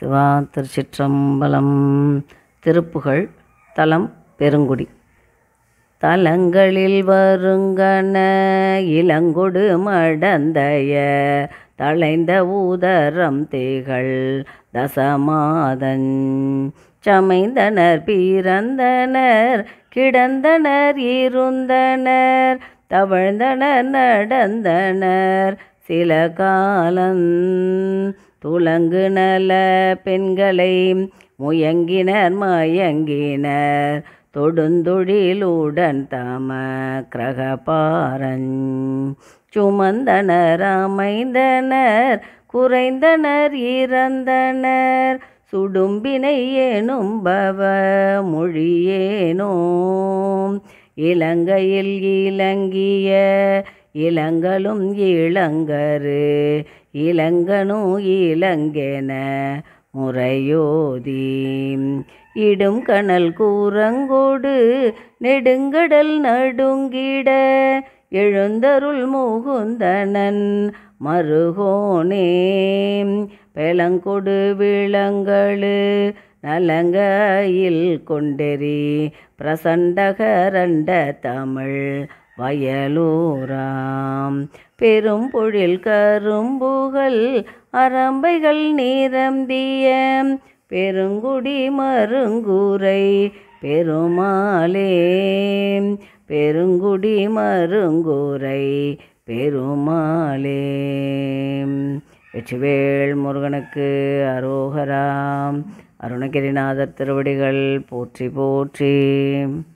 சிவா திருச்சிற்றம்பலம் திருப்புகழ் தலம் பெருங்குடி தலங்களில் வருங்கன இளங்குடு மடந்தய தலைந்த ஊதரம் தேகள் தசமாதன் சமைந்தனர் பிறந்தனர் கிடந்தனர் இருந்தனர் தவழ்ந்தனர் நடந்தனர் சில காலம் துலங்கு நல பெண்களை முயங்கினர் மயங்கினர் தொடுந்தொழிலுடன் தம கிரகபாரன் சுமந்தனர் அமைந்தனர் குறைந்தனர் இறந்தனர் சுடும்பினை ஏனும்பவ மொழியேனோ இலங்கையில் இலங்கிய இளங்களும் இளங்கரு இளங்கனும் இளங்கென முறையோதி இடும் கணல் கூறங்கோடு நெடுங்கடல் நடுங்கிட எழுந்தருள் முகுந்தனன் மருகோனே பெலங்கொடு விளங்களு நலங்கையில் கொண்டெறி பிரசண்டகரண்ட தமிழ் வயலூராம் பெரும் பொழில் கரும்புகள் அரம்பைகள் நிரம்பிய பெருங்குடி மருங்குரை பெருமாளே பெருங்குடி மருங்குரை பெருமாளே வெற்றிவேள் முருகனுக்கு அரோகராம் அருணகிரிநாதர் திருவடிகள் போற்றி போற்றி